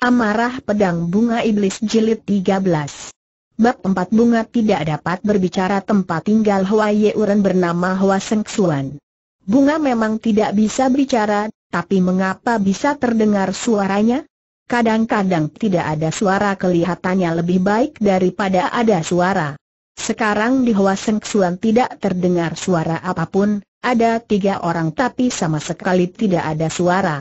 Amarah Pedang Bunga Iblis Jilid 13 Bab 4 Bunga tidak dapat berbicara tempat tinggal Hwa Yeuren bernama Hwa Seng Xuan. Bunga memang tidak bisa berbicara, tapi mengapa bisa terdengar suaranya? Kadang-kadang tidak ada suara kelihatannya lebih baik daripada ada suara. Sekarang di Hwa Seng Xuan tidak terdengar suara apapun, ada tiga orang tapi sama sekali tidak ada suara.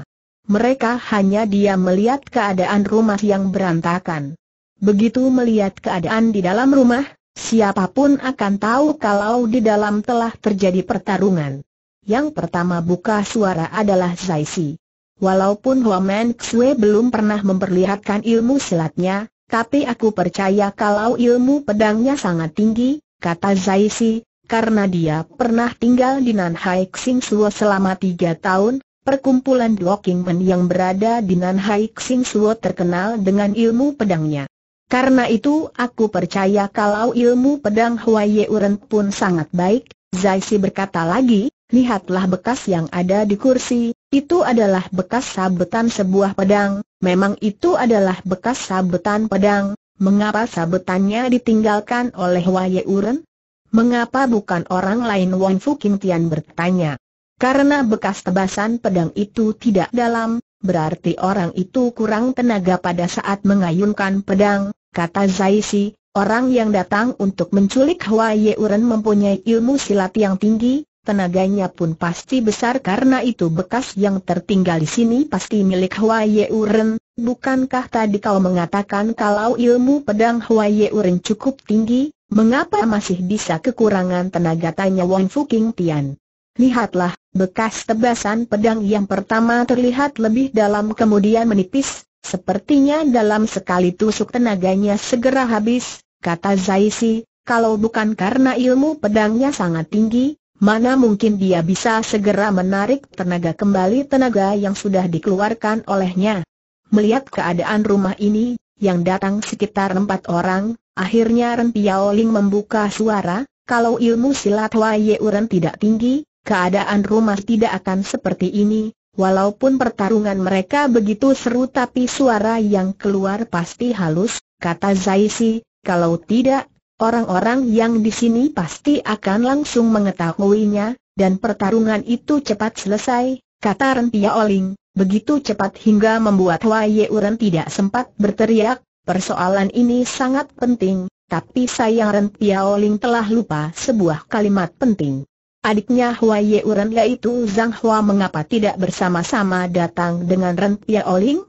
Mereka hanya diam melihat keadaan rumah yang berantakan. Begitu melihat keadaan di dalam rumah, siapapun akan tahu kalau di dalam telah terjadi pertarungan. Yang pertama buka suara adalah Zaisi. Walaupun Huaman Xue belum pernah memperlihatkan ilmu silatnya, tapi aku percaya kalau ilmu pedangnya sangat tinggi, kata Zaisi, karena dia pernah tinggal di Nanhai Xing selama tiga tahun, Perkumpulan Dokingmen yang berada di Nanhai Xing Suo terkenal dengan ilmu pedangnya. Karena itu aku percaya kalau ilmu pedang Ye Uren pun sangat baik, Zai Si berkata lagi, lihatlah bekas yang ada di kursi, itu adalah bekas sabetan sebuah pedang, memang itu adalah bekas sabetan pedang, mengapa sabetannya ditinggalkan oleh Huai Uren? Mengapa bukan orang lain Wang Fu Tian bertanya? Karena bekas tebasan pedang itu tidak dalam, berarti orang itu kurang tenaga pada saat mengayunkan pedang, kata Zaisi, orang yang datang untuk menculik Ye Yeuren mempunyai ilmu silat yang tinggi, tenaganya pun pasti besar karena itu bekas yang tertinggal di sini pasti milik Ye Yeuren, bukankah tadi kau mengatakan kalau ilmu pedang Ye Yeuren cukup tinggi, mengapa masih bisa kekurangan tenaga tanya Wong Fuking Tian. Lihatlah, bekas tebasan pedang yang pertama terlihat lebih dalam kemudian menipis, sepertinya dalam sekali tusuk tenaganya segera habis, kata Zaisi, kalau bukan karena ilmu pedangnya sangat tinggi, mana mungkin dia bisa segera menarik tenaga kembali tenaga yang sudah dikeluarkan olehnya. Melihat keadaan rumah ini, yang datang sekitar empat orang, akhirnya Ren Piaoling membuka suara, kalau ilmu silat Wai Yeuren tidak tinggi, Keadaan rumah tidak akan seperti ini, walaupun pertarungan mereka begitu seru tapi suara yang keluar pasti halus, kata Zaisi, kalau tidak, orang-orang yang di sini pasti akan langsung mengetahuinya, dan pertarungan itu cepat selesai, kata Rentia Oling, begitu cepat hingga membuat Wai Uren tidak sempat berteriak, persoalan ini sangat penting, tapi sayang Rentia Oling telah lupa sebuah kalimat penting. Adiknya Hua Uren yaitu Zhang Hua mengapa tidak bersama-sama datang dengan Ren Pia Oling?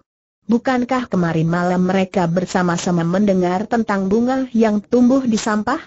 Bukankah kemarin malam mereka bersama-sama mendengar tentang bunga yang tumbuh di sampah?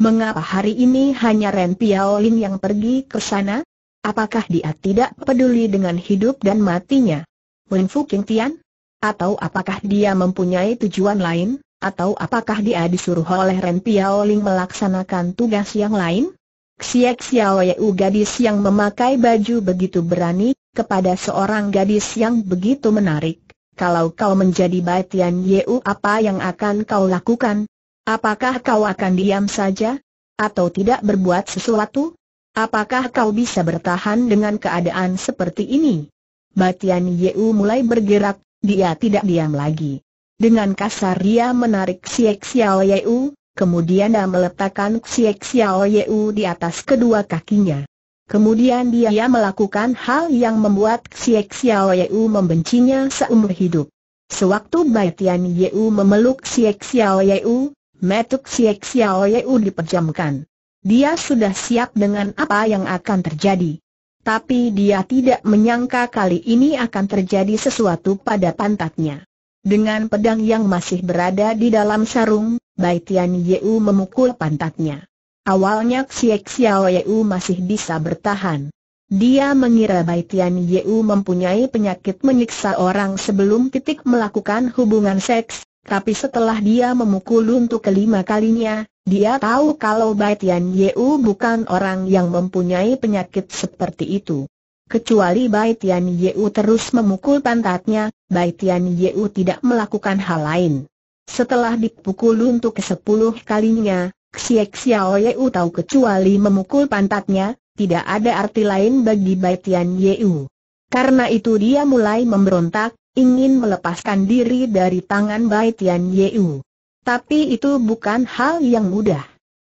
Mengapa hari ini hanya Ren Piaolin yang pergi ke sana? Apakah dia tidak peduli dengan hidup dan matinya? Wen Fu King Tian? Atau apakah dia mempunyai tujuan lain? Atau apakah dia disuruh oleh Ren Piaoling melaksanakan tugas yang lain? Xiek Xiao Yu gadis yang memakai baju begitu berani, kepada seorang gadis yang begitu menarik. Kalau kau menjadi batian yeu apa yang akan kau lakukan? Apakah kau akan diam saja? Atau tidak berbuat sesuatu? Apakah kau bisa bertahan dengan keadaan seperti ini? Batian yeu mulai bergerak, dia tidak diam lagi. Dengan kasar dia menarik Xiek Xiao Yu, Kemudian dia meletakkan Xiek Xiao Yu di atas kedua kakinya. Kemudian dia melakukan hal yang membuat Xiek Xiao Yu membencinya seumur hidup. Sewaktu Bai Tian Yu memeluk Xiek Xiao Yu, metuk Xiek Xiao Yu diperjamkan. Dia sudah siap dengan apa yang akan terjadi. Tapi dia tidak menyangka kali ini akan terjadi sesuatu pada pantatnya. Dengan pedang yang masih berada di dalam sarung, Bai Tian Yeu memukul pantatnya. Awalnya Xie Xiao Yeu masih bisa bertahan. Dia mengira Bai Tian Yeu mempunyai penyakit menyiksa orang sebelum titik melakukan hubungan seks, tapi setelah dia memukul untuk kelima kalinya, dia tahu kalau Bai Tian Yeu bukan orang yang mempunyai penyakit seperti itu. Kecuali Bai Tian Yeu terus memukul pantatnya, Bai Tian Yeu tidak melakukan hal lain. Setelah dipukul untuk kesepuluh kalinya, Xiek Xiao Yeu tahu kecuali memukul pantatnya, tidak ada arti lain bagi Bai Tian Yeu. Karena itu dia mulai memberontak, ingin melepaskan diri dari tangan Bai Tian Yeu. Tapi itu bukan hal yang mudah.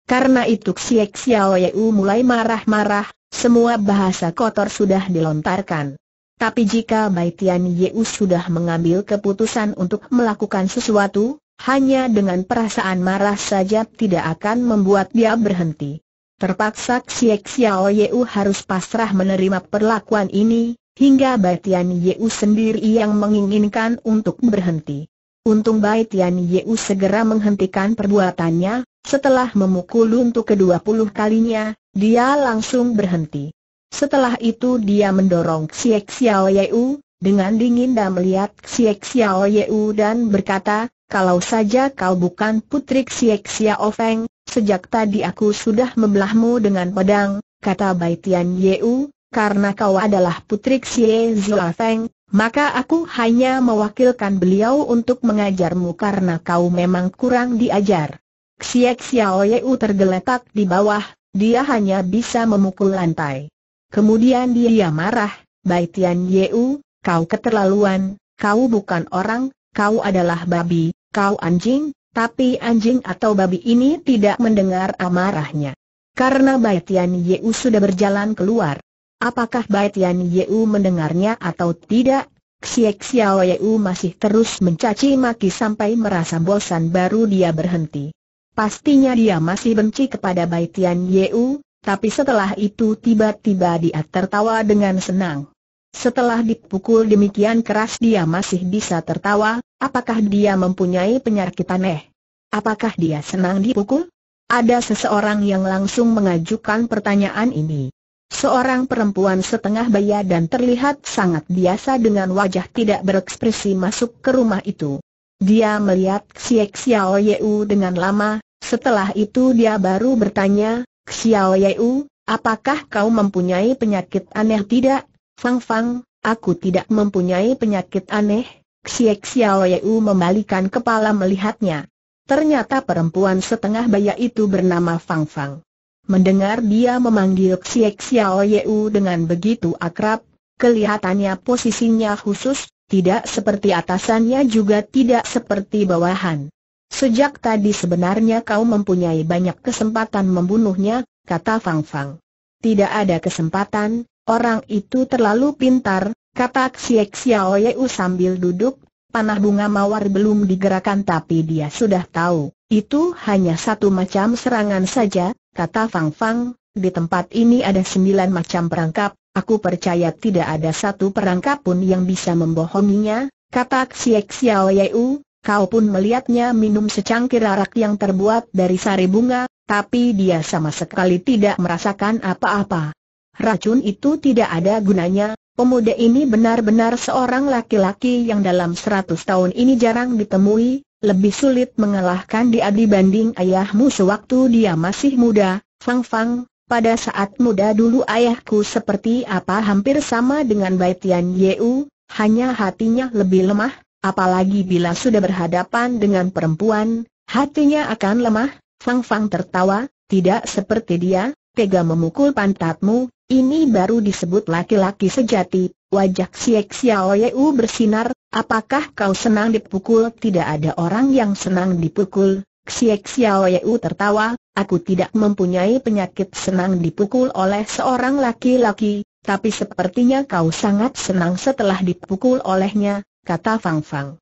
Karena itu Xiek Xiao Yeu mulai marah-marah, semua bahasa kotor sudah dilontarkan. Tapi jika Bai Tian Yeu sudah mengambil keputusan untuk melakukan sesuatu, hanya dengan perasaan marah saja tidak akan membuat dia berhenti. Terpaksa Xiek Xiao Yeu harus pasrah menerima perlakuan ini, hingga Baitian Yeu sendiri yang menginginkan untuk berhenti. Untung Baitian Yeu segera menghentikan perbuatannya, setelah memukul untuk kedua puluh kalinya, dia langsung berhenti. Setelah itu dia mendorong Xiek Xiao Yeu, dengan dingin dan melihat Xiek Xiao Yu dan berkata, kalau saja kau bukan putri Xiek Xiao Feng, sejak tadi aku sudah membelahmu dengan pedang, kata Baitian Yu, karena kau adalah putri Xie Zua Feng, maka aku hanya mewakilkan beliau untuk mengajarmu karena kau memang kurang diajar. Xiek Xiao Yu tergeletak di bawah, dia hanya bisa memukul lantai. Kemudian dia marah, Baitian Yeu, kau keterlaluan, kau bukan orang, kau adalah babi, kau anjing, tapi anjing atau babi ini tidak mendengar amarahnya. Karena Baitian Yeu sudah berjalan keluar. Apakah Baitian Yeu mendengarnya atau tidak? Xiek Xiao Yeu masih terus mencaci maki sampai merasa bosan baru dia berhenti. Pastinya dia masih benci kepada Baitian Yeu, tapi setelah itu tiba-tiba dia tertawa dengan senang. Setelah dipukul demikian keras dia masih bisa tertawa, apakah dia mempunyai penyakit aneh? Apakah dia senang dipukul? Ada seseorang yang langsung mengajukan pertanyaan ini. Seorang perempuan setengah baya dan terlihat sangat biasa dengan wajah tidak berekspresi masuk ke rumah itu. Dia melihat Xiek Xiao Yeu dengan lama, setelah itu dia baru bertanya, Xiao Yeu, apakah kau mempunyai penyakit aneh tidak? Fang Fang, aku tidak mempunyai penyakit aneh, Xie Xiao Yeu membalikan kepala melihatnya. Ternyata perempuan setengah baya itu bernama Fang Fang. Mendengar dia memanggil Xie Xiao Yeu dengan begitu akrab, kelihatannya posisinya khusus, tidak seperti atasannya juga tidak seperti bawahan. Sejak tadi sebenarnya kau mempunyai banyak kesempatan membunuhnya, kata Fang Fang. Tidak ada kesempatan, Orang itu terlalu pintar, kata Xiek Xiaoyu sambil duduk, panah bunga mawar belum digerakkan tapi dia sudah tahu, itu hanya satu macam serangan saja, kata Fang Fang, di tempat ini ada sembilan macam perangkap, aku percaya tidak ada satu perangkap pun yang bisa membohonginya, kata Xiek Xiaoyu, kau pun melihatnya minum secangkir arak yang terbuat dari sari bunga, tapi dia sama sekali tidak merasakan apa-apa. Racun itu tidak ada gunanya, pemuda ini benar-benar seorang laki-laki yang dalam seratus tahun ini jarang ditemui, lebih sulit mengalahkan dia dibanding ayahmu sewaktu dia masih muda, Fang Fang, pada saat muda dulu ayahku seperti apa hampir sama dengan Bai Tian Yeu, hanya hatinya lebih lemah, apalagi bila sudah berhadapan dengan perempuan, hatinya akan lemah, Fang Fang tertawa, tidak seperti dia, tega memukul pantatmu, ini baru disebut laki-laki sejati, wajah Siak Xiao Yeu bersinar, apakah kau senang dipukul? Tidak ada orang yang senang dipukul, Siak Xiao Yeu tertawa, aku tidak mempunyai penyakit senang dipukul oleh seorang laki-laki, tapi sepertinya kau sangat senang setelah dipukul olehnya, kata Fang Fang.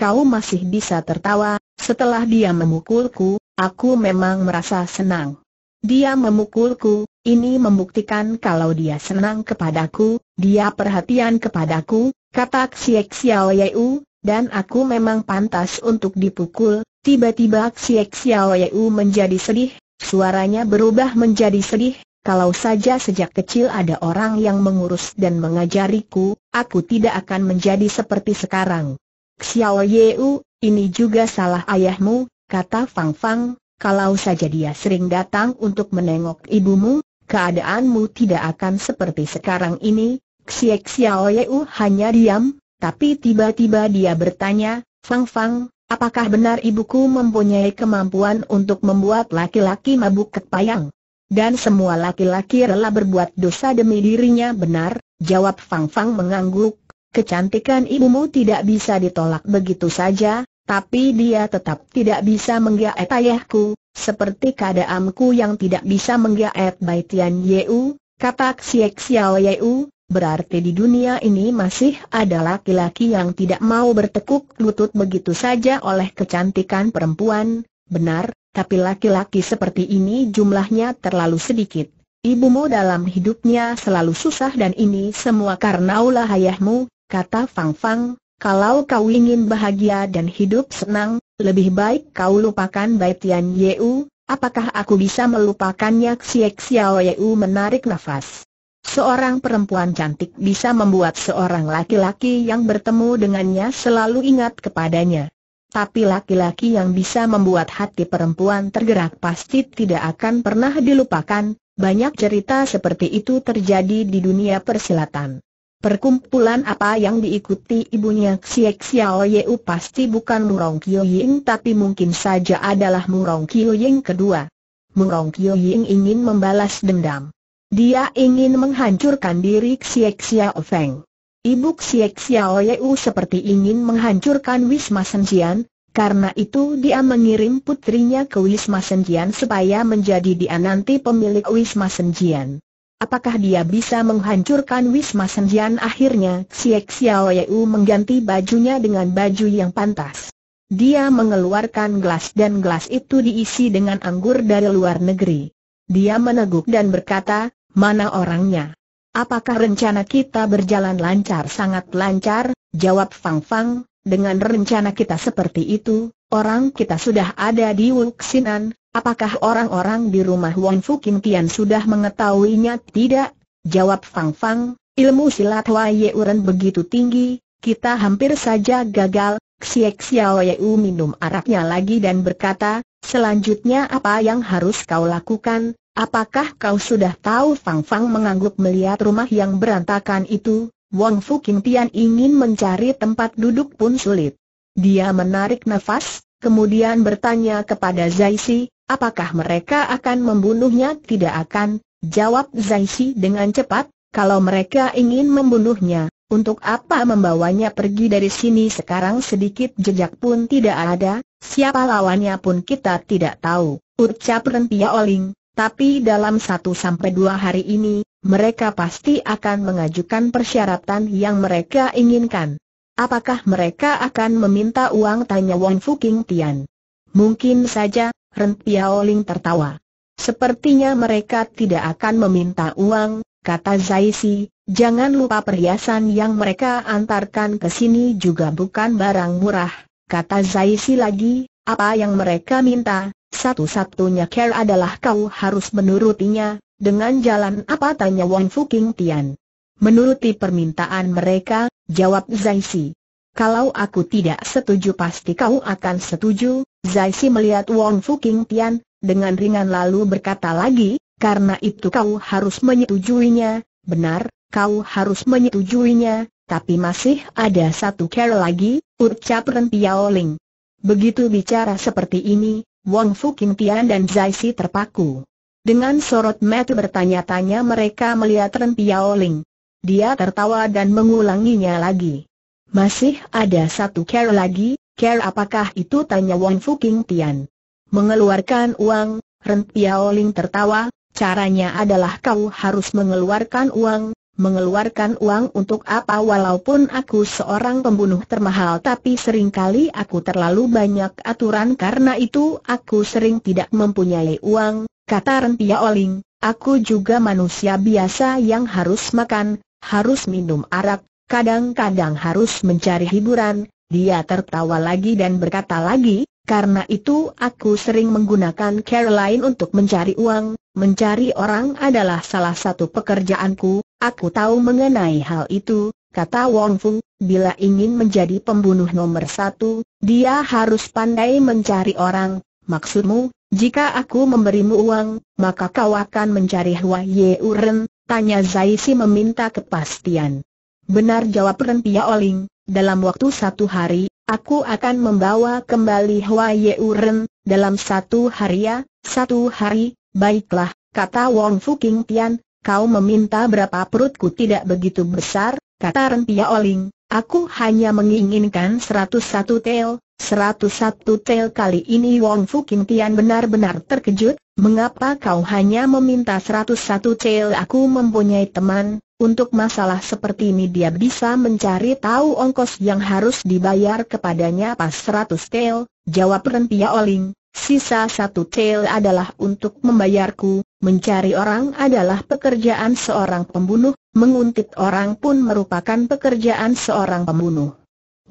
Kau masih bisa tertawa, setelah dia memukulku, aku memang merasa senang. Dia memukulku, ini membuktikan kalau dia senang kepadaku, dia perhatian kepadaku, kata Xiek Xiao Yeu, dan aku memang pantas untuk dipukul. Tiba-tiba Xiek Xiao Yeu menjadi sedih, suaranya berubah menjadi sedih, kalau saja sejak kecil ada orang yang mengurus dan mengajariku, aku tidak akan menjadi seperti sekarang. Xiao Yeu, ini juga salah ayahmu, kata Fang Fang, kalau saja dia sering datang untuk menengok ibumu, keadaanmu tidak akan seperti sekarang ini. Xiek Xiao Yeu hanya diam, tapi tiba-tiba dia bertanya, Fang Fang, apakah benar ibuku mempunyai kemampuan untuk membuat laki-laki mabuk kepayang? Dan semua laki-laki rela berbuat dosa demi dirinya benar, jawab Fang Fang mengangguk. Kecantikan ibumu tidak bisa ditolak begitu saja, tapi dia tetap tidak bisa menggaet ayahku, seperti keadaanku yang tidak bisa menggaet Baitian Yeu, kata Xiek Xiao Yeu, berarti di dunia ini masih ada laki-laki yang tidak mau bertekuk lutut begitu saja oleh kecantikan perempuan, benar, tapi laki-laki seperti ini jumlahnya terlalu sedikit. Ibumu dalam hidupnya selalu susah dan ini semua karena ulah ayahmu, kata Fang Fang, kalau kau ingin bahagia dan hidup senang, lebih baik kau lupakan Bai Tian Yeu, apakah aku bisa melupakannya Xiek Xiao Yeu menarik nafas. Seorang perempuan cantik bisa membuat seorang laki-laki yang bertemu dengannya selalu ingat kepadanya. Tapi laki-laki yang bisa membuat hati perempuan tergerak pasti tidak akan pernah dilupakan, banyak cerita seperti itu terjadi di dunia persilatan. Perkumpulan apa yang diikuti ibunya Xie Xiao Yeu pasti bukan Murong Kyo Ying tapi mungkin saja adalah Murong Kyo Ying kedua. Murong Kyo Ying ingin membalas dendam. Dia ingin menghancurkan diri Xie Xiao Feng. Ibu Xie Xiao Yeu seperti ingin menghancurkan Wisma Senjian, karena itu dia mengirim putrinya ke Wisma Senjian supaya menjadi dia nanti pemilik Wisma Senjian. Apakah dia bisa menghancurkan Wisma Senjian akhirnya? Siek Xiao mengganti bajunya dengan baju yang pantas. Dia mengeluarkan gelas dan gelas itu diisi dengan anggur dari luar negeri. Dia meneguk dan berkata, mana orangnya? Apakah rencana kita berjalan lancar? Sangat lancar, jawab Fang Fang, dengan rencana kita seperti itu, orang kita sudah ada di Wuxinan, Apakah orang-orang di rumah Wang Fu Kim Tian sudah mengetahuinya? Tidak, jawab Fang Fang, ilmu silat Wai Uren begitu tinggi, kita hampir saja gagal. Xiek Xiao Yu minum araknya lagi dan berkata, selanjutnya apa yang harus kau lakukan? Apakah kau sudah tahu Fang Fang mengangguk melihat rumah yang berantakan itu? Wang Fu Kim Tian ingin mencari tempat duduk pun sulit. Dia menarik nafas, kemudian bertanya kepada Zai Si. Apakah mereka akan membunuhnya? Tidak akan, jawab Zaisi dengan cepat, kalau mereka ingin membunuhnya, untuk apa membawanya pergi dari sini sekarang sedikit jejak pun tidak ada, siapa lawannya pun kita tidak tahu, ucap Rentia Oling, tapi dalam satu sampai dua hari ini, mereka pasti akan mengajukan persyaratan yang mereka inginkan. Apakah mereka akan meminta uang tanya Wong Fuking Tian? Mungkin saja, Rentiaoling tertawa. Sepertinya mereka tidak akan meminta uang, kata Zai Si. jangan lupa perhiasan yang mereka antarkan ke sini juga bukan barang murah, kata Zai Si lagi, apa yang mereka minta, satu-satunya care adalah kau harus menurutinya, dengan jalan apa tanya Wang Fuking Tian. Menuruti permintaan mereka, jawab Zai Si. Kalau aku tidak setuju pasti kau akan setuju, Zai Si melihat Wong King Tian, dengan ringan lalu berkata lagi, karena itu kau harus menyetujuinya, benar, kau harus menyetujuinya, tapi masih ada satu cara lagi, ucap Ren Piao Ling. Begitu bicara seperti ini, Wong King Tian dan Zai Si terpaku. Dengan sorot mata bertanya-tanya mereka melihat Ren Piao Ling. Dia tertawa dan mengulanginya lagi. Masih ada satu care lagi, care apakah itu tanya Wang Fuking Tian. Mengeluarkan uang, Ren Piaoling tertawa, caranya adalah kau harus mengeluarkan uang, mengeluarkan uang untuk apa walaupun aku seorang pembunuh termahal tapi seringkali aku terlalu banyak aturan karena itu aku sering tidak mempunyai uang, kata Piao Oling, aku juga manusia biasa yang harus makan, harus minum arak, kadang-kadang harus mencari hiburan, dia tertawa lagi dan berkata lagi, karena itu aku sering menggunakan Caroline untuk mencari uang, mencari orang adalah salah satu pekerjaanku, aku tahu mengenai hal itu, kata Wong Fung, bila ingin menjadi pembunuh nomor satu, dia harus pandai mencari orang, maksudmu, jika aku memberimu uang, maka kau akan mencari Hua Ye Uren, tanya Zaisi meminta kepastian. Benar jawab Rempia Oling, dalam waktu satu hari, aku akan membawa kembali Hua Uren, dalam satu hari ya, satu hari, baiklah, kata Wong King Tian, kau meminta berapa perutku tidak begitu besar, kata Rempia Oling, aku hanya menginginkan 101 tel, 101 tel kali ini Wong King Tian benar-benar terkejut, mengapa kau hanya meminta 101 tel aku mempunyai teman, untuk masalah seperti ini dia bisa mencari tahu ongkos yang harus dibayar kepadanya pas 100 tel, jawab Renpia Oling. Sisa satu tel adalah untuk membayarku, mencari orang adalah pekerjaan seorang pembunuh, menguntit orang pun merupakan pekerjaan seorang pembunuh.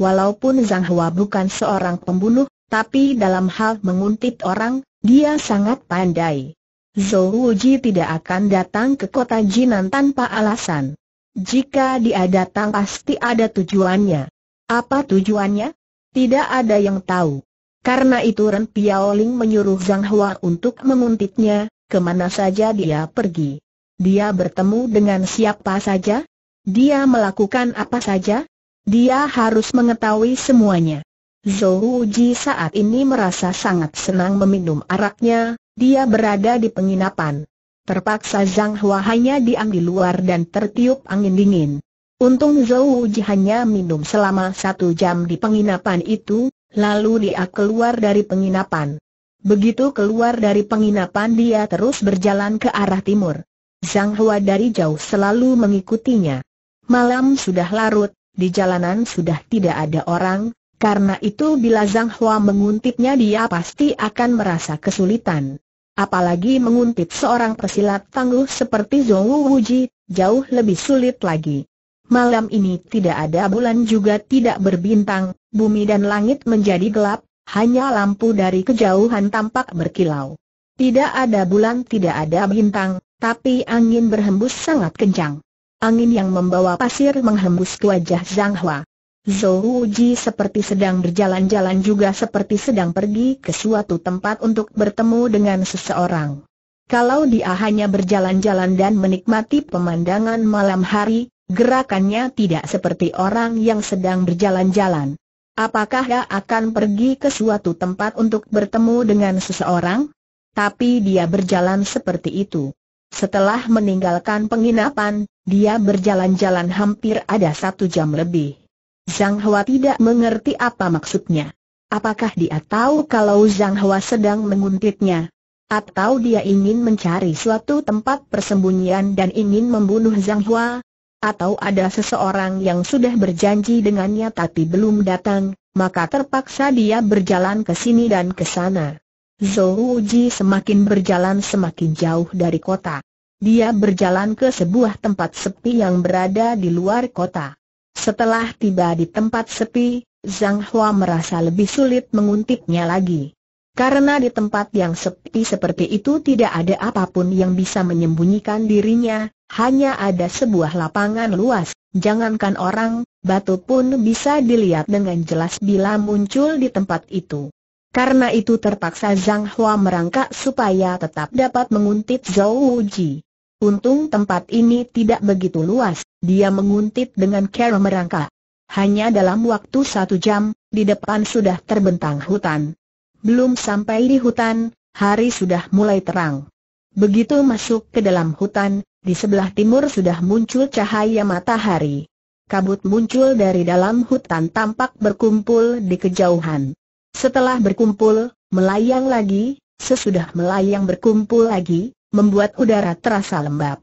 Walaupun Zhang Hua bukan seorang pembunuh, tapi dalam hal menguntit orang, dia sangat pandai. Zhou Wuji tidak akan datang ke kota Jinan tanpa alasan. Jika dia datang pasti ada tujuannya. Apa tujuannya? Tidak ada yang tahu. Karena itu Ren Piaoling menyuruh Zhang Hua untuk menguntitnya, kemana saja dia pergi. Dia bertemu dengan siapa saja? Dia melakukan apa saja? Dia harus mengetahui semuanya. Zhou saat ini merasa sangat senang meminum araknya, dia berada di penginapan. Terpaksa Zhang Hua hanya diam di luar dan tertiup angin dingin. Untung Zhou Ji hanya minum selama satu jam di penginapan itu, lalu dia keluar dari penginapan. Begitu keluar dari penginapan dia terus berjalan ke arah timur. Zhang Hua dari jauh selalu mengikutinya. Malam sudah larut, di jalanan sudah tidak ada orang, karena itu bila Zhang Hua menguntitnya dia pasti akan merasa kesulitan. Apalagi menguntit seorang pesilat tangguh seperti Zhou Wuji, jauh lebih sulit lagi. Malam ini tidak ada bulan juga tidak berbintang, bumi dan langit menjadi gelap, hanya lampu dari kejauhan tampak berkilau. Tidak ada bulan tidak ada bintang, tapi angin berhembus sangat kencang. Angin yang membawa pasir menghembus ke wajah Zhang Hua. Zhou Ji seperti sedang berjalan-jalan juga seperti sedang pergi ke suatu tempat untuk bertemu dengan seseorang. Kalau dia hanya berjalan-jalan dan menikmati pemandangan malam hari, gerakannya tidak seperti orang yang sedang berjalan-jalan. Apakah dia akan pergi ke suatu tempat untuk bertemu dengan seseorang? Tapi dia berjalan seperti itu. Setelah meninggalkan penginapan, dia berjalan-jalan hampir ada satu jam lebih. Zhang Hua tidak mengerti apa maksudnya. Apakah dia tahu kalau Zhang Hua sedang menguntitnya? Atau dia ingin mencari suatu tempat persembunyian dan ingin membunuh Zhang Hua? Atau ada seseorang yang sudah berjanji dengannya tapi belum datang, maka terpaksa dia berjalan ke sini dan ke sana. Zhou Ji semakin berjalan semakin jauh dari kota. Dia berjalan ke sebuah tempat sepi yang berada di luar kota. Setelah tiba di tempat sepi, Zhang Hua merasa lebih sulit menguntitnya lagi. Karena di tempat yang sepi seperti itu tidak ada apapun yang bisa menyembunyikan dirinya, hanya ada sebuah lapangan luas, jangankan orang, batu pun bisa dilihat dengan jelas bila muncul di tempat itu. Karena itu terpaksa Zhang Hua merangkak supaya tetap dapat menguntit Zhou Wuji. Untung tempat ini tidak begitu luas, dia menguntit dengan cara merangka. Hanya dalam waktu satu jam, di depan sudah terbentang hutan. Belum sampai di hutan, hari sudah mulai terang. Begitu masuk ke dalam hutan, di sebelah timur sudah muncul cahaya matahari. Kabut muncul dari dalam hutan tampak berkumpul di kejauhan. Setelah berkumpul, melayang lagi, sesudah melayang berkumpul lagi, membuat udara terasa lembab.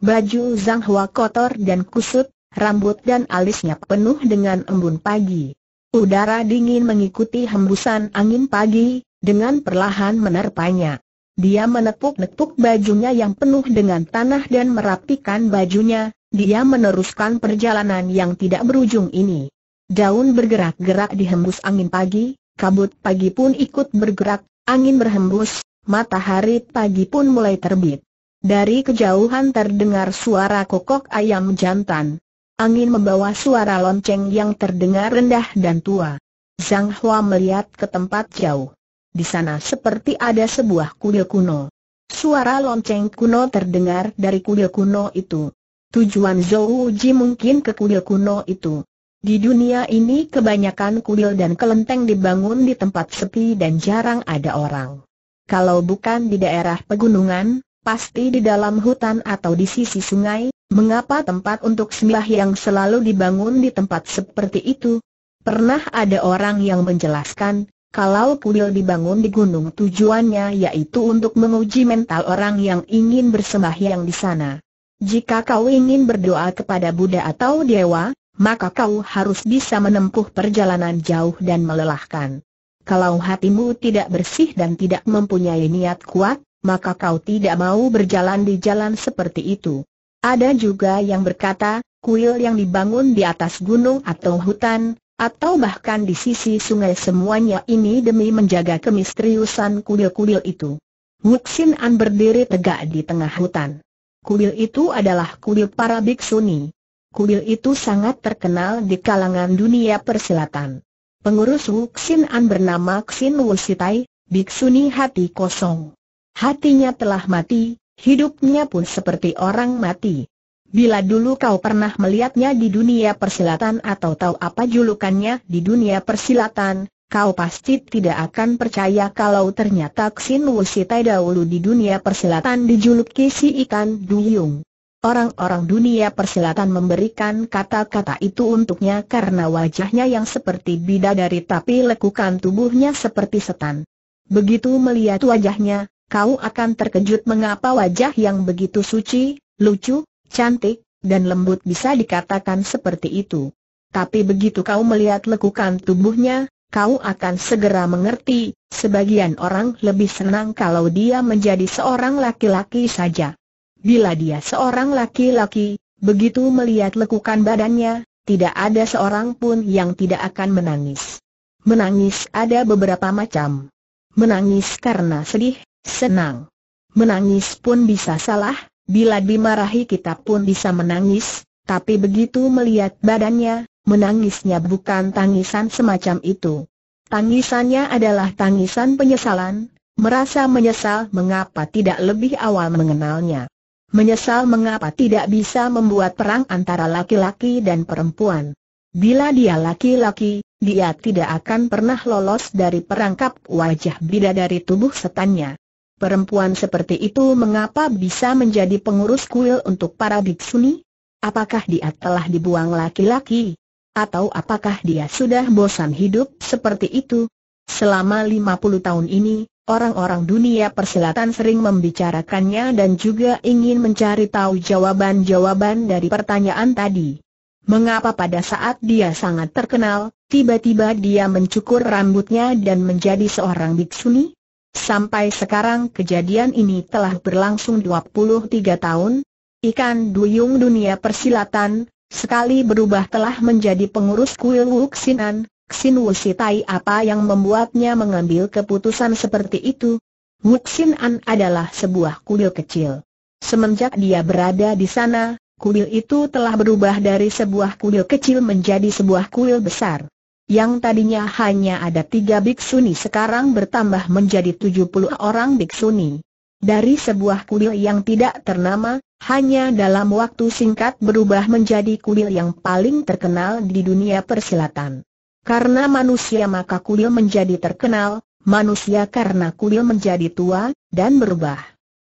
Baju Zhang Hua kotor dan kusut, rambut dan alisnya penuh dengan embun pagi. Udara dingin mengikuti hembusan angin pagi, dengan perlahan menerpanya. Dia menepuk-nepuk bajunya yang penuh dengan tanah dan merapikan bajunya, dia meneruskan perjalanan yang tidak berujung ini. Daun bergerak-gerak dihembus angin pagi, kabut pagi pun ikut bergerak, angin berhembus, matahari pagi pun mulai terbit. Dari kejauhan terdengar suara kokok ayam jantan. Angin membawa suara lonceng yang terdengar rendah dan tua. Zhang Hua melihat ke tempat jauh. Di sana seperti ada sebuah kuil kuno. Suara lonceng kuno terdengar dari kuil kuno itu. Tujuan Zhou Ji mungkin ke kuil kuno itu. Di dunia ini kebanyakan kuil dan kelenteng dibangun di tempat sepi dan jarang ada orang. Kalau bukan di daerah pegunungan, pasti di dalam hutan atau di sisi sungai, mengapa tempat untuk sembah yang selalu dibangun di tempat seperti itu? Pernah ada orang yang menjelaskan, kalau kuil dibangun di gunung tujuannya yaitu untuk menguji mental orang yang ingin yang di sana. Jika kau ingin berdoa kepada Buddha atau Dewa, maka kau harus bisa menempuh perjalanan jauh dan melelahkan. Kalau hatimu tidak bersih dan tidak mempunyai niat kuat, maka kau tidak mau berjalan di jalan seperti itu. Ada juga yang berkata, kuil yang dibangun di atas gunung atau hutan, atau bahkan di sisi sungai semuanya ini demi menjaga kemisteriusan kuil-kuil itu. Wuxin An berdiri tegak di tengah hutan. Kuil itu adalah kuil para biksuni. Kuil itu sangat terkenal di kalangan dunia persilatan. Pengurus Wuxin An bernama Xin Wusitai, biksuni hati kosong. Hatinya telah mati, hidupnya pun seperti orang mati. Bila dulu kau pernah melihatnya di dunia persilatan atau tahu apa julukannya di dunia persilatan, kau pasti tidak akan percaya kalau ternyata Xin Wusitai dahulu di dunia persilatan dijuluki si ikan duyung. Orang-orang dunia persilatan memberikan kata-kata itu untuknya karena wajahnya yang seperti bidadari tapi lekukan tubuhnya seperti setan. Begitu melihat wajahnya, kau akan terkejut mengapa wajah yang begitu suci, lucu, cantik, dan lembut bisa dikatakan seperti itu. Tapi begitu kau melihat lekukan tubuhnya, kau akan segera mengerti, sebagian orang lebih senang kalau dia menjadi seorang laki-laki saja. Bila dia seorang laki-laki, begitu melihat lekukan badannya, tidak ada seorang pun yang tidak akan menangis. Menangis ada beberapa macam. Menangis karena sedih, Senang. Menangis pun bisa salah, bila dimarahi kita pun bisa menangis, tapi begitu melihat badannya, menangisnya bukan tangisan semacam itu. Tangisannya adalah tangisan penyesalan, merasa menyesal mengapa tidak lebih awal mengenalnya. Menyesal mengapa tidak bisa membuat perang antara laki-laki dan perempuan. Bila dia laki-laki, dia tidak akan pernah lolos dari perangkap wajah bidadari tubuh setannya. Perempuan seperti itu mengapa bisa menjadi pengurus kuil untuk para biksuni? Apakah dia telah dibuang laki-laki? Atau apakah dia sudah bosan hidup seperti itu? Selama 50 tahun ini, orang-orang dunia persilatan sering membicarakannya dan juga ingin mencari tahu jawaban-jawaban dari pertanyaan tadi. Mengapa pada saat dia sangat terkenal, tiba-tiba dia mencukur rambutnya dan menjadi seorang biksuni? Sampai sekarang kejadian ini telah berlangsung 23 tahun. Ikan duyung dunia persilatan, sekali berubah telah menjadi pengurus kuil Wuxinan, Xin Tai. apa yang membuatnya mengambil keputusan seperti itu? Wuxinan adalah sebuah kuil kecil. Semenjak dia berada di sana, kuil itu telah berubah dari sebuah kuil kecil menjadi sebuah kuil besar yang tadinya hanya ada tiga biksuni sekarang bertambah menjadi tujuh puluh orang biksuni. Dari sebuah kuil yang tidak ternama, hanya dalam waktu singkat berubah menjadi kuil yang paling terkenal di dunia persilatan. Karena manusia maka kuil menjadi terkenal, manusia karena kuil menjadi tua, dan berubah.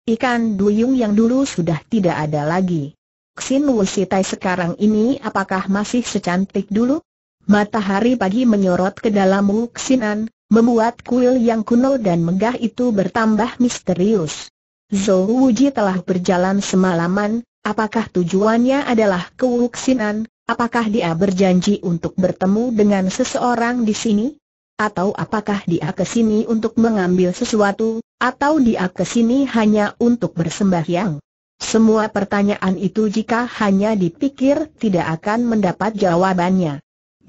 Ikan duyung yang dulu sudah tidak ada lagi. Xin Sitai sekarang ini apakah masih secantik dulu? Matahari pagi menyorot ke dalam wuksinan, membuat kuil yang kuno dan megah itu bertambah misterius. Zhou Wuji telah berjalan semalaman, apakah tujuannya adalah ke wuksinan, apakah dia berjanji untuk bertemu dengan seseorang di sini? Atau apakah dia ke sini untuk mengambil sesuatu, atau dia ke sini hanya untuk bersembahyang? Semua pertanyaan itu jika hanya dipikir tidak akan mendapat jawabannya.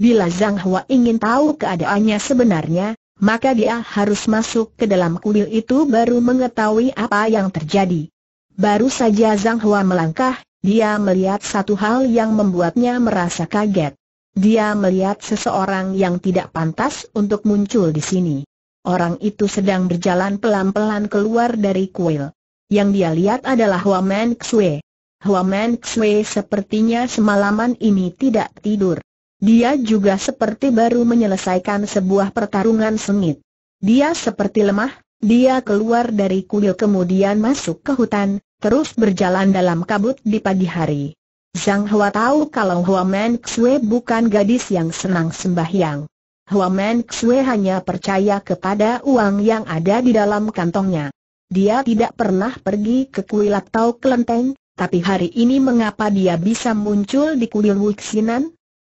Bila Zhang Hua ingin tahu keadaannya sebenarnya, maka dia harus masuk ke dalam kuil itu baru mengetahui apa yang terjadi. Baru saja Zhang Hua melangkah, dia melihat satu hal yang membuatnya merasa kaget. Dia melihat seseorang yang tidak pantas untuk muncul di sini. Orang itu sedang berjalan pelan-pelan keluar dari kuil. Yang dia lihat adalah Hua Men Xue. Hua Men Xue sepertinya semalaman ini tidak tidur. Dia juga seperti baru menyelesaikan sebuah pertarungan sengit. Dia seperti lemah, dia keluar dari kuil kemudian masuk ke hutan, terus berjalan dalam kabut di pagi hari. Zhang Hua tahu kalau Hua Men Xue bukan gadis yang senang sembahyang. Hua Men Xue hanya percaya kepada uang yang ada di dalam kantongnya. Dia tidak pernah pergi ke kuil atau kelenteng, tapi hari ini mengapa dia bisa muncul di kuil Wuxinan?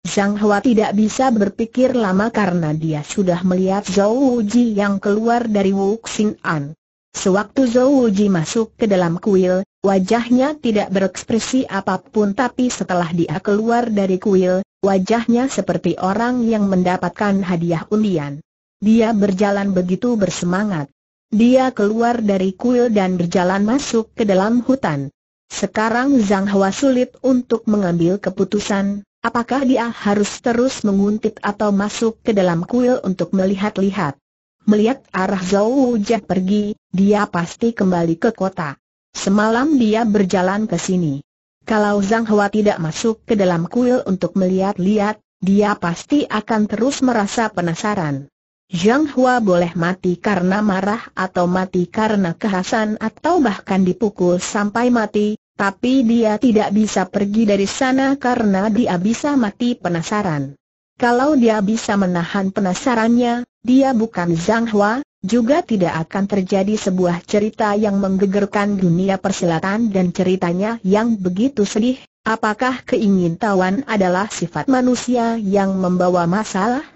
Zhang Hua tidak bisa berpikir lama karena dia sudah melihat Zhou Wuji yang keluar dari Wu Xing An. Sewaktu Zhou Wuji masuk ke dalam kuil, wajahnya tidak berekspresi apapun tapi setelah dia keluar dari kuil, wajahnya seperti orang yang mendapatkan hadiah undian. Dia berjalan begitu bersemangat. Dia keluar dari kuil dan berjalan masuk ke dalam hutan. Sekarang Zhang Hua sulit untuk mengambil keputusan, Apakah dia harus terus menguntit atau masuk ke dalam kuil untuk melihat-lihat? Melihat arah Zhou Jia pergi, dia pasti kembali ke kota. Semalam dia berjalan ke sini. Kalau Zhang Hua tidak masuk ke dalam kuil untuk melihat-lihat, dia pasti akan terus merasa penasaran. Zhang Hua boleh mati karena marah atau mati karena kehasan atau bahkan dipukul sampai mati, tapi dia tidak bisa pergi dari sana karena dia bisa mati penasaran. Kalau dia bisa menahan penasarannya, dia bukan Zhang Hua, juga tidak akan terjadi sebuah cerita yang menggegerkan dunia persilatan dan ceritanya yang begitu sedih. Apakah keingintahuan adalah sifat manusia yang membawa masalah?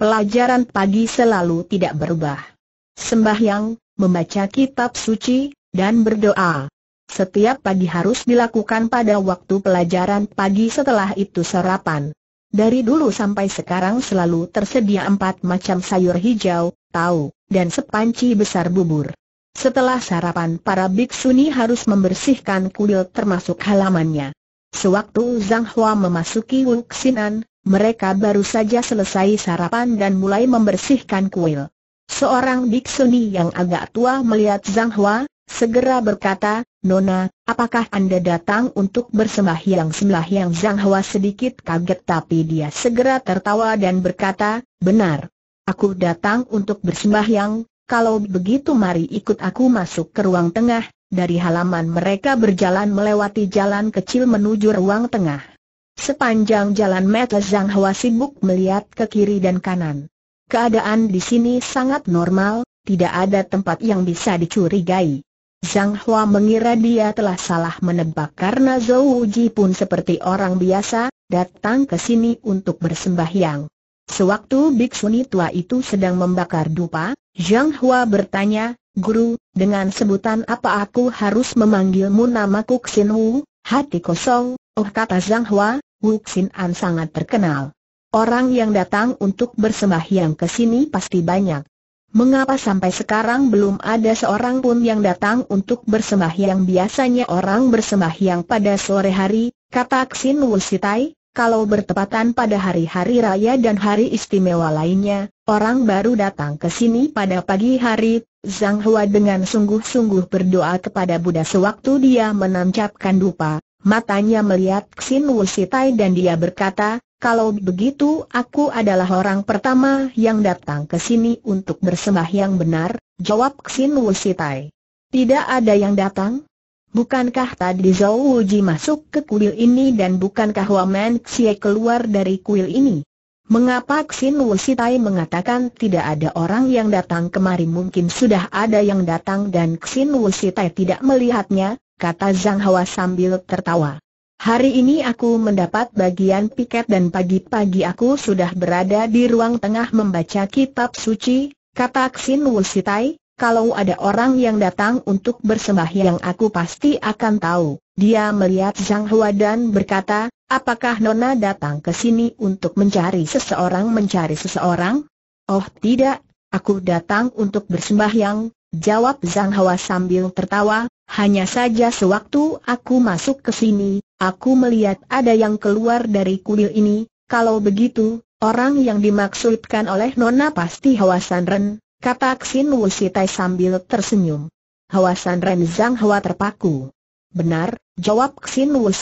Pelajaran pagi selalu tidak berubah. Sembahyang, membaca kitab suci, dan berdoa. Setiap pagi harus dilakukan pada waktu pelajaran pagi setelah itu sarapan. Dari dulu sampai sekarang selalu tersedia empat macam sayur hijau, tahu, dan sepanci besar bubur. Setelah sarapan para biksuni harus membersihkan kuil termasuk halamannya. Sewaktu Zhang Hua memasuki Wuxinan, mereka baru saja selesai sarapan dan mulai membersihkan kuil. Seorang biksuni yang agak tua melihat Zhang Hua, Segera berkata, Nona, apakah Anda datang untuk bersembahyang sembahyang Zhang Hua sedikit kaget tapi dia segera tertawa dan berkata, benar. Aku datang untuk bersembahyang, kalau begitu mari ikut aku masuk ke ruang tengah, dari halaman mereka berjalan melewati jalan kecil menuju ruang tengah. Sepanjang jalan mata Zhang Hua sibuk melihat ke kiri dan kanan. Keadaan di sini sangat normal, tidak ada tempat yang bisa dicurigai. Zhang Hua mengira dia telah salah menebak karena Zhou Uji pun seperti orang biasa, datang ke sini untuk bersembahyang. Sewaktu biksuni tua itu sedang membakar dupa, Zhang Hua bertanya, Guru, dengan sebutan apa aku harus memanggilmu nama Kuxin Wu, hati kosong, oh kata Zhang Hua, Xin An sangat terkenal. Orang yang datang untuk bersembahyang ke sini pasti banyak. Mengapa sampai sekarang belum ada seorang pun yang datang untuk bersembahyang biasanya orang bersembahyang pada sore hari, kata Xin Wusitai, kalau bertepatan pada hari-hari raya dan hari istimewa lainnya, orang baru datang ke sini pada pagi hari, Zhang Hua dengan sungguh-sungguh berdoa kepada Buddha sewaktu dia menancapkan dupa, matanya melihat Xin Wusitai dan dia berkata, kalau begitu aku adalah orang pertama yang datang ke sini untuk bersembah yang benar, jawab Xin Wusitai. Tidak ada yang datang? Bukankah tadi Zhou Wuji masuk ke kuil ini dan bukankah Waman Xie keluar dari kuil ini? Mengapa Xin Wusitai mengatakan tidak ada orang yang datang kemari mungkin sudah ada yang datang dan Xin Wusitai tidak melihatnya, kata Zhang Hua sambil tertawa. Hari ini aku mendapat bagian piket dan pagi-pagi aku sudah berada di ruang tengah membaca kitab suci, kata Xin Wusitai, kalau ada orang yang datang untuk bersembahyang aku pasti akan tahu. Dia melihat Zhang Hua dan berkata, apakah Nona datang ke sini untuk mencari seseorang mencari seseorang? Oh tidak, aku datang untuk bersembahyang, jawab Zhang Hua sambil tertawa, hanya saja sewaktu aku masuk ke sini, aku melihat ada yang keluar dari kuil ini, kalau begitu, orang yang dimaksudkan oleh Nona pasti Hwa San kata Xin Wu sambil tersenyum. Hwa San Zhang Hwa terpaku. Benar, jawab Xin Wu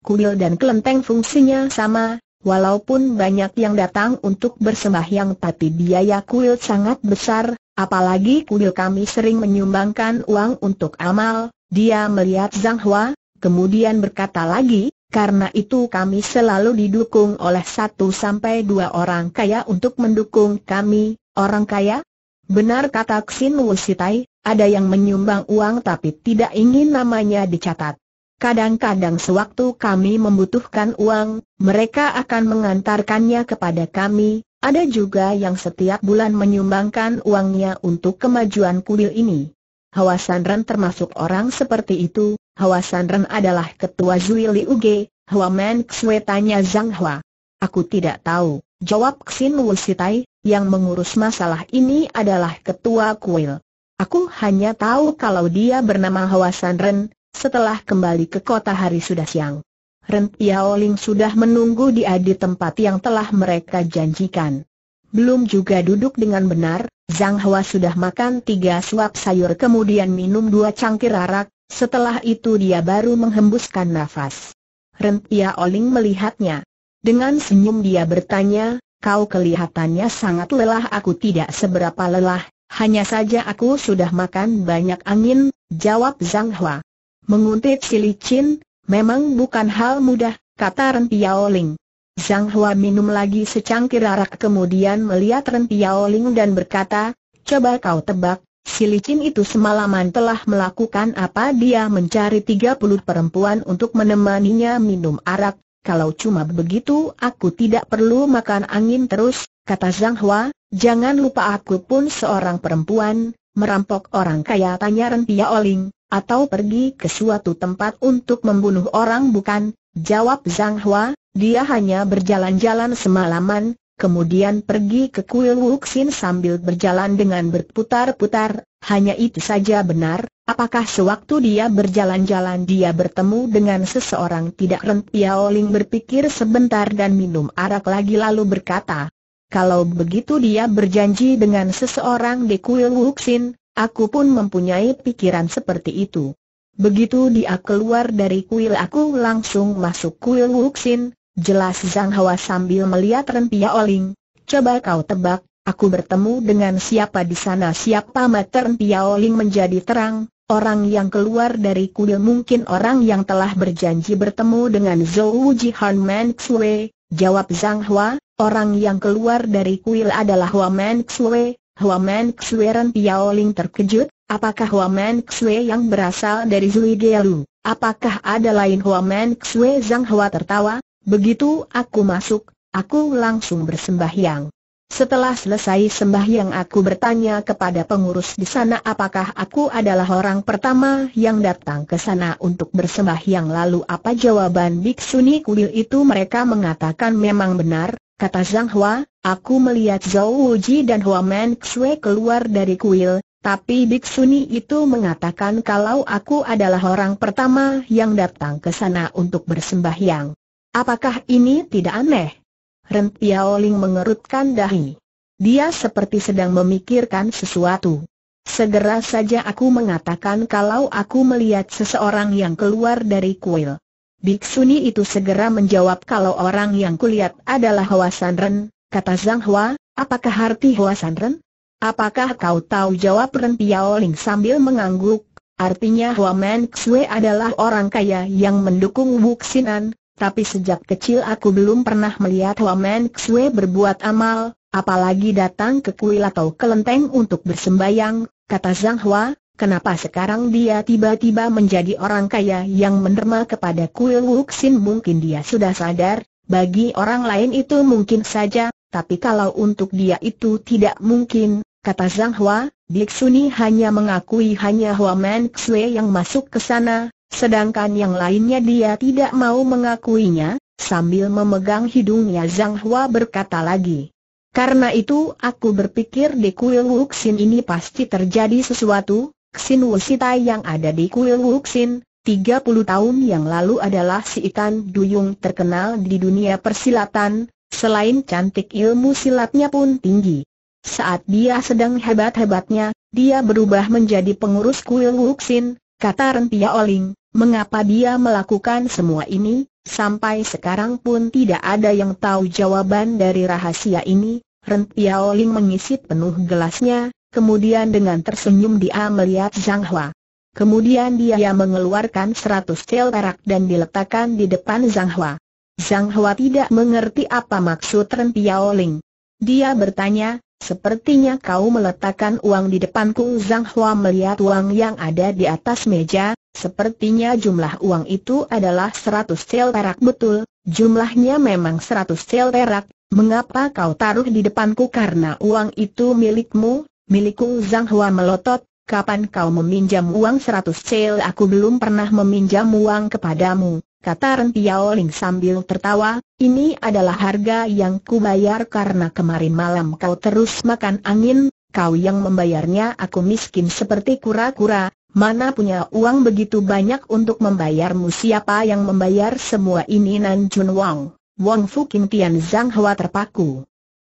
kuil dan kelenteng fungsinya sama, walaupun banyak yang datang untuk bersembahyang tapi biaya kuil sangat besar, Apalagi kuil kami sering menyumbangkan uang untuk amal, dia melihat Zhang Hua, kemudian berkata lagi, karena itu kami selalu didukung oleh satu sampai dua orang kaya untuk mendukung kami, orang kaya? Benar kata Xin Wusitai, ada yang menyumbang uang tapi tidak ingin namanya dicatat. Kadang-kadang sewaktu kami membutuhkan uang, mereka akan mengantarkannya kepada kami, ada juga yang setiap bulan menyumbangkan uangnya untuk kemajuan kuil ini. Hawa Sanren termasuk orang seperti itu, Hawa Sanren adalah ketua Zui Liuge. Hawa Men Xue tanya Zhang Hua. Aku tidak tahu, jawab Xin Wu Sitai, yang mengurus masalah ini adalah ketua kuil. Aku hanya tahu kalau dia bernama Hawa Sanren. Setelah kembali ke kota hari sudah siang. Rent Piaoling sudah menunggu dia di tempat yang telah mereka janjikan. Belum juga duduk dengan benar, Zhang Hua sudah makan tiga suap sayur kemudian minum dua cangkir arak, setelah itu dia baru menghembuskan nafas. Rent Piaoling melihatnya. Dengan senyum dia bertanya, kau kelihatannya sangat lelah aku tidak seberapa lelah, hanya saja aku sudah makan banyak angin, jawab Zhang Hua. Menguntit si licin, memang bukan hal mudah, kata Ren Piaoling. Zhang Hua minum lagi secangkir arak kemudian melihat Ren Piaoling dan berkata, coba kau tebak, si licin itu semalaman telah melakukan apa dia mencari 30 perempuan untuk menemaninya minum arak, kalau cuma begitu aku tidak perlu makan angin terus, kata Zhang Hua, jangan lupa aku pun seorang perempuan, merampok orang kaya tanya Ren Piaoling, atau pergi ke suatu tempat untuk membunuh orang bukan? Jawab Zhang Hua, dia hanya berjalan-jalan semalaman, kemudian pergi ke kuil Wuxin sambil berjalan dengan berputar-putar, hanya itu saja benar, apakah sewaktu dia berjalan-jalan dia bertemu dengan seseorang tidak Ren Ling berpikir sebentar dan minum arak lagi lalu berkata, kalau begitu dia berjanji dengan seseorang di kuil Wuxin, Aku pun mempunyai pikiran seperti itu. Begitu dia keluar dari kuil aku langsung masuk kuil Wuxin, jelas Zhang Hua sambil melihat Renpia Oling. Coba kau tebak, aku bertemu dengan siapa di sana siapa mata Renpia Oling menjadi terang, orang yang keluar dari kuil mungkin orang yang telah berjanji bertemu dengan Zhou Jihan Man Xue, jawab Zhang Hua. orang yang keluar dari kuil adalah Hua Man Xue, Huaman Xueran Piaoling terkejut, apakah Huaman Xue yang berasal dari Zui Gelu? Apakah ada lain Huaman Xue Zhang Hua tertawa? Begitu aku masuk, aku langsung bersembahyang. Setelah selesai sembahyang aku bertanya kepada pengurus di sana apakah aku adalah orang pertama yang datang ke sana untuk bersembahyang lalu apa jawaban Biksuni kuil itu mereka mengatakan memang benar, kata Zhang Hua, Aku melihat Zhao Wuji dan Huaman Xue keluar dari kuil, tapi Biksuni itu mengatakan kalau aku adalah orang pertama yang datang ke sana untuk bersembahyang. Apakah ini tidak aneh? Ren Piaoling mengerutkan dahi. Dia seperti sedang memikirkan sesuatu. Segera saja aku mengatakan kalau aku melihat seseorang yang keluar dari kuil. Biksuni itu segera menjawab kalau orang yang kulihat adalah Hawasan Ren, kata Zhang Hua, apakah arti Hua Sanren? Apakah kau tahu jawab Ren Piao Ling sambil mengangguk? Artinya Hua Men Xue adalah orang kaya yang mendukung Wu Xinan, tapi sejak kecil aku belum pernah melihat Hua Men Xue berbuat amal, apalagi datang ke kuil atau kelenteng untuk bersembayang, kata Zhang Hua, kenapa sekarang dia tiba-tiba menjadi orang kaya yang menderma kepada kuil Wuxin mungkin dia sudah sadar, bagi orang lain itu mungkin saja, tapi kalau untuk dia itu tidak mungkin, kata Zhang Hua, Biksuni hanya mengakui hanya Hua Men Xue yang masuk ke sana, sedangkan yang lainnya dia tidak mau mengakuinya, sambil memegang hidungnya Zhang Hua berkata lagi. Karena itu aku berpikir di kuil Wuxin ini pasti terjadi sesuatu, Xin Wusita yang ada di kuil Wuxin, 30 tahun yang lalu adalah si ikan Duyung terkenal di dunia persilatan, Selain cantik ilmu silatnya pun tinggi. Saat dia sedang hebat-hebatnya, dia berubah menjadi pengurus kuil Wuxin, kata Rentia Oling, mengapa dia melakukan semua ini, sampai sekarang pun tidak ada yang tahu jawaban dari rahasia ini, Rentia Oling mengisi penuh gelasnya, kemudian dengan tersenyum dia melihat Zhang Hua. Kemudian dia mengeluarkan seratus tel perak dan diletakkan di depan Zhang Hua. Zhang Hua tidak mengerti apa maksud Ren Piao Ling. Dia bertanya, sepertinya kau meletakkan uang di depanku Zhang Hua melihat uang yang ada di atas meja, sepertinya jumlah uang itu adalah seratus cel perak betul, jumlahnya memang seratus cel perak, mengapa kau taruh di depanku karena uang itu milikmu, milikku Zhang Hua melotot, kapan kau meminjam uang seratus cel? aku belum pernah meminjam uang kepadamu kata Rentiao Ling sambil tertawa, ini adalah harga yang kubayar karena kemarin malam kau terus makan angin, kau yang membayarnya aku miskin seperti kura-kura, mana punya uang begitu banyak untuk membayarmu siapa yang membayar semua ini Nan Jun Wang. Wang Fu Kim Tian Zhang Hua terpaku.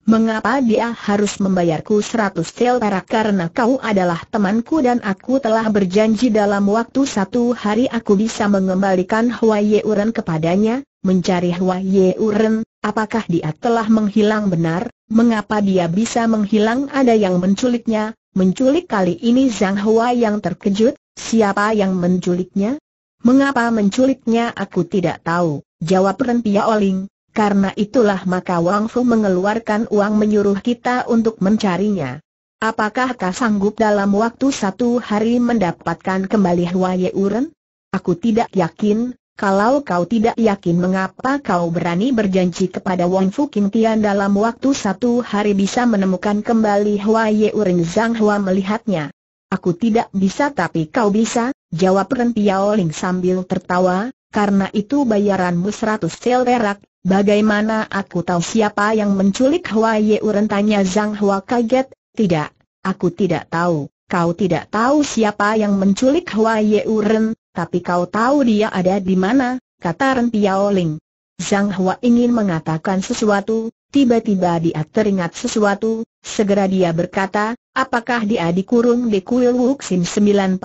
Mengapa dia harus membayarku seratus tel perak karena kau adalah temanku dan aku telah berjanji dalam waktu satu hari aku bisa mengembalikan Hua Ye Uren kepadanya, mencari Hua Ye Uren, apakah dia telah menghilang benar, mengapa dia bisa menghilang ada yang menculiknya, menculik kali ini Zhang Hua yang terkejut, siapa yang menculiknya? Mengapa menculiknya aku tidak tahu, jawab Ren Pia Oling, karena itulah maka Wang Fu mengeluarkan uang menyuruh kita untuk mencarinya. Apakah kau sanggup dalam waktu satu hari mendapatkan kembali Hua Ye Yeuren? Aku tidak yakin, kalau kau tidak yakin mengapa kau berani berjanji kepada Wang Fu King Tian dalam waktu satu hari bisa menemukan kembali Hua Ye Yeuren Zhang Hua melihatnya. Aku tidak bisa tapi kau bisa, jawab Ren Piao Ling sambil tertawa, karena itu bayaranmu seratus sel perak, Bagaimana aku tahu siapa yang menculik Hua Yeuren tanya Zhang Hua kaget, tidak, aku tidak tahu, kau tidak tahu siapa yang menculik Ye Yeuren, tapi kau tahu dia ada di mana, kata Ren Piao Ling. Zhang Hua ingin mengatakan sesuatu, tiba-tiba dia teringat sesuatu, segera dia berkata, apakah dia dikurung di kuil Wuxin 90%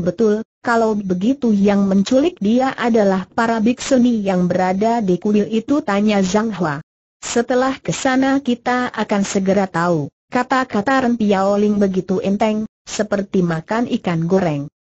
betul, kalau begitu yang menculik dia adalah para biksuni yang berada di kuil itu tanya Zhang Hua. Setelah kesana kita akan segera tahu, kata-kata Ren Piaoling begitu enteng, seperti makan ikan goreng.